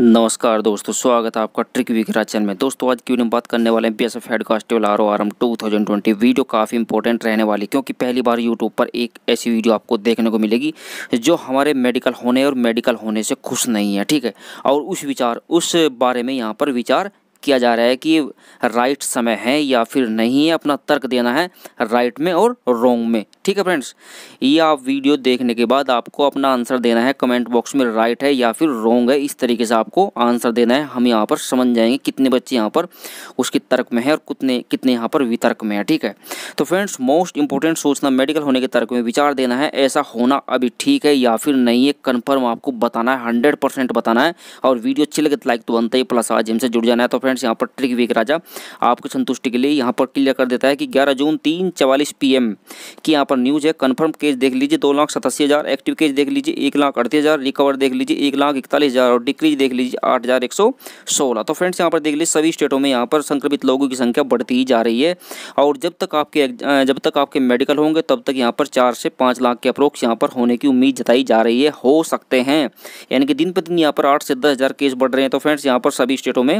नमस्कार दोस्तों स्वागत है आपका ट्रिक विकरा चैनल में दोस्तों आज की वीडियो बात करने वाले हैं B S F head constable R O R M two thousand twenty video काफ़ी इंपॉर्टेंट रहने वाली क्योंकि पहली बार यूट्यूब पर एक ऐसी वीडियो आपको देखने को मिलेगी जो हमारे मेडिकल होने और मेडिकल होने से खुश नहीं है ठीक है और उस विचार उस बारे में यहाँ पर विचार किया जा रहा है कि राइट समय है या फिर नहीं है अपना तर्क देना है राइट में और रोंग में ठीक है फ्रेंड्स ये आप वीडियो देखने के बाद आपको अपना आंसर देना है कमेंट बॉक्स में राइट है या फिर रोंग है इस तरीके से आपको आंसर देना है हम यहाँ पर समझ जाएंगे कितने बच्चे यहाँ पर उसके तर्क में है और कितने कितने यहाँ पर वितर्क में है ठीक है तो फ्रेंड्स मोस्ट इंपॉर्टेंट सोचना मेडिकल होने के तर्क में विचार देना है ऐसा होना अभी ठीक है या फिर नहीं है कन्फर्म आपको बताना है हंड्रेड बताना है और वीडियो अच्छी लगे तो लाइक तो बनता ही प्लस आज हमसे जुड़ जाना है तो फ्रेंड फ्रेंड्स यहाँ पर ट्रिक वीक राजा आपको संतुष्टि के लिए यहाँ पर क्लियर कर देता है कि ग्यारह जून तीन चवालीस पी की यहाँ पर न्यूज़ है कन्फर्म केस देख लीजिए दो लाख सतासी हज़ार एक्टिव केस देख लीजिए एक लाख अड़तीस हज़ार रिकवर देख लीजिए एक लाख इकतालीस हज़ार और डिक्रीज देख लीजिए आठ हज़ार एक सौ सोलह तो फ्रेंड्स यहाँ पर देख लीजिए सभी स्टेटों में यहाँ पर संक्रमित लोगों की संख्या बढ़ती ही जा रही है और जब तक आपके जब तक आपके मेडिकल होंगे तब तक यहाँ पर चार से पाँच लाख के अप्रोक्स यहाँ पर होने की उम्मीद जताई जा रही है हो सकते हैं यानी कि दिन प्रतिदिन यहाँ पर आठ से दस हज़ार केस बढ़ रहे हैं तो फ्रेंड्स यहाँ पर सभी स्टेटों में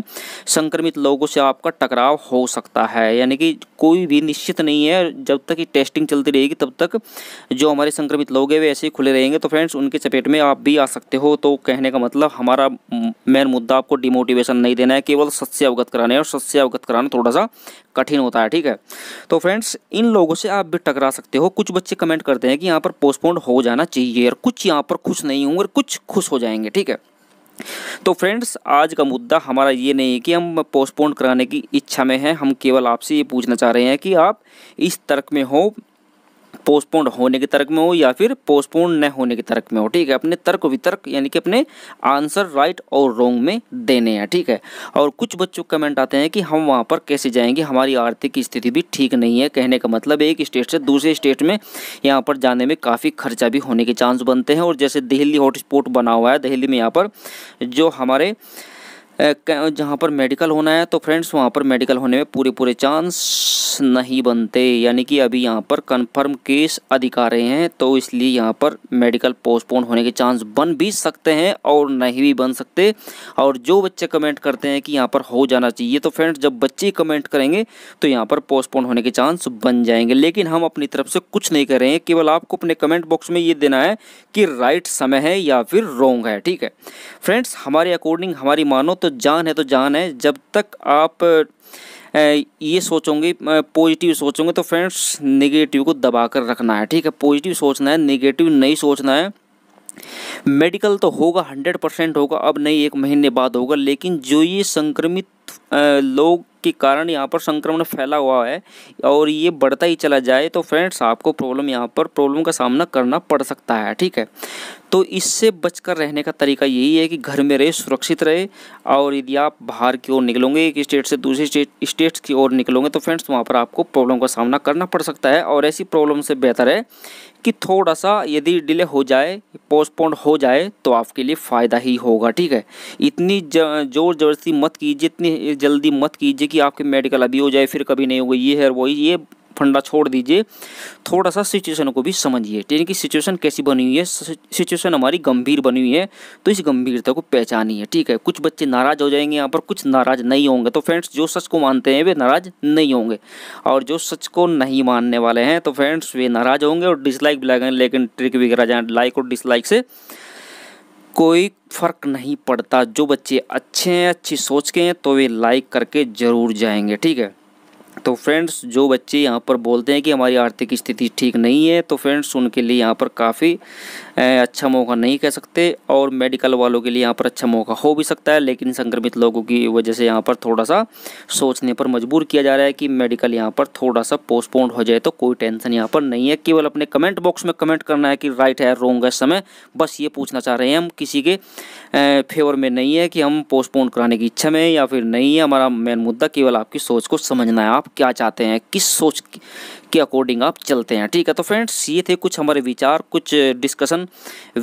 संक्रमित लोगों से आपका टकराव हो सकता है यानी कि कोई भी निश्चित नहीं है जब तक ये टेस्टिंग चलती रहेगी तब तक जो हमारे संक्रमित लोग हैं वे ऐसे ही खुले रहेंगे तो फ्रेंड्स उनके चपेट में आप भी आ सकते हो तो कहने का मतलब हमारा मेन मुद्दा आपको डिमोटिवेशन नहीं देना है केवल सत्य अवगत कराने और सत्य अवगत कराना थोड़ा सा कठिन होता है ठीक है तो फ्रेंड्स इन लोगों से आप भी टकरा सकते हो कुछ बच्चे कमेंट करते हैं कि यहाँ पर पोस्टपोन हो जाना चाहिए और कुछ यहाँ पर खुश नहीं होंगे और कुछ खुश हो जाएंगे ठीक है तो फ्रेंड्स आज का मुद्दा हमारा ये नहीं है कि हम पोस्टपोन कराने की इच्छा में हैं हम केवल आपसे ये पूछना चाह रहे हैं कि आप इस तर्क में हो पोस्टपोन्ड होने के तर्क में हो या फिर पोस्टपोन्ड न होने के तर्क में हो ठीक है अपने तर्क वितर्क यानी कि अपने आंसर राइट और रोंग में देने हैं ठीक है और कुछ बच्चों कमेंट आते हैं कि हम वहाँ पर कैसे जाएंगे हमारी आर्थिक स्थिति भी ठीक नहीं है कहने का मतलब एक स्टेट से दूसरे स्टेट में यहाँ पर जाने में काफ़ी खर्चा भी होने के चांस बनते हैं और जैसे दिल्ली हॉटस्पॉट बना हुआ है दिल्ली में यहाँ पर जो हमारे जहाँ पर मेडिकल होना है तो फ्रेंड्स वहाँ पर मेडिकल होने में पूरे पूरे चांस नहीं बनते यानी कि अभी यहाँ पर कन्फर्म केस अधिक आ रहे हैं तो इसलिए यहाँ पर मेडिकल पोस्टपोन होने के चांस बन भी सकते हैं और नहीं भी बन सकते और जो बच्चे कमेंट करते हैं कि यहाँ पर हो जाना चाहिए तो फ्रेंड्स जब बच्चे कमेंट करेंगे तो यहाँ पर पोस्टपोन होने के चांस बन जाएंगे लेकिन हम अपनी तरफ से कुछ नहीं कर रहे हैं केवल आपको अपने कमेंट बॉक्स में ये देना है कि राइट समय है या फिर रॉन्ग है ठीक है फ्रेंड्स हमारे अकॉर्डिंग हमारी मानो तो जान है तो जान है जब तक आप ये सोचोगे पॉजिटिव सोचोगे तो फ्रेंड्स नेगेटिव को दबा कर रखना है ठीक है पॉजिटिव सोचना है नेगेटिव नहीं सोचना है मेडिकल तो होगा हंड्रेड परसेंट होगा अब नहीं एक महीने बाद होगा लेकिन जो ये संक्रमित लोग के कारण यहाँ पर संक्रमण फैला हुआ है और ये बढ़ता ही चला जाए तो फ्रेंड्स आपको प्रॉब्लम यहाँ पर प्रॉब्लम का सामना करना पड़ सकता है ठीक है तो इससे बचकर रहने का तरीका यही है कि घर में रहे सुरक्षित रहे और यदि आप बाहर की ओर निकलोगे एक स्टेट से दूसरे स्टेट स्टेट्स की ओर निकलोगे तो फ्रेंड्स वहाँ पर आपको प्रॉब्लम का सामना करना पड़ सकता है और ऐसी प्रॉब्लम से बेहतर है कि थोड़ा सा यदि डिले हो जाए पोस्टपोन हो जाए तो आपके लिए फ़ायदा ही होगा ठीक है इतनी जोर जबरदस्ती मत कीजिए इतनी जल्दी मत कीजिए कि आपके मेडिकल अभी हो जाए फिर कभी नहीं होगा ये है वही ये फंडा छोड़ दीजिए थोड़ा सा सिचुएशन को भी समझिए ट्रेन की सिचुएशन कैसी बनी हुई है सिचुएशन हमारी गंभीर बनी हुई है तो इस गंभीरता को पहचानी है ठीक है कुछ बच्चे नाराज़ हो जाएंगे यहाँ पर कुछ नाराज़ नहीं होंगे तो फ्रेंड्स जो सच को मानते हैं वे नाराज़ नहीं होंगे और जो सच को नहीं मानने वाले हैं तो फ्रेंड्स वे नाराज़ होंगे और डिसलाइक भी लगेंगे लेकिन ट्रिक वगैरह जहाँ लाइक और डिसलाइक से कोई फ़र्क नहीं पड़ता जो बच्चे अच्छे हैं अच्छी सोच के हैं तो वे लाइक करके ज़रूर जाएंगे ठीक है तो फ्रेंड्स जो बच्चे यहाँ पर बोलते हैं कि हमारी आर्थिक स्थिति ठीक नहीं है तो फ्रेंड्स उनके लिए यहाँ पर काफ़ी अच्छा मौका नहीं कह सकते और मेडिकल वालों के लिए यहाँ पर अच्छा मौका हो भी सकता है लेकिन संक्रमित लोगों की वजह से यहाँ पर थोड़ा सा सोचने पर मजबूर किया जा रहा है कि मेडिकल यहाँ पर थोड़ा सा पोस्टपोन हो जाए तो कोई टेंशन यहाँ पर नहीं है केवल अपने कमेंट बॉक्स में कमेंट करना है कि राइट है रोंग है समय बस ये पूछना चाह रहे हैं हम किसी के फेवर में नहीं है कि हम पोस्टपोन कराने की इच्छा में या फिर नहीं है हमारा मेन मुद्दा केवल आपकी सोच को समझना है आप आप क्या चाहते हैं किस सोच के अकॉर्डिंग आप चलते हैं ठीक है तो फ्रेंड्स ये थे कुछ हमारे विचार कुछ डिस्कशन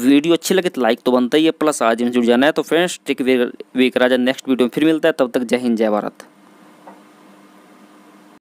वीडियो अच्छी लगे तो लाइक तो बनता ही है प्लस आज में जुड़ जाना है तो फ्रेंड्स टेक वे, राजा नेक्स्ट वीडियो में फिर मिलता है तब तक जय हिंद जय भारत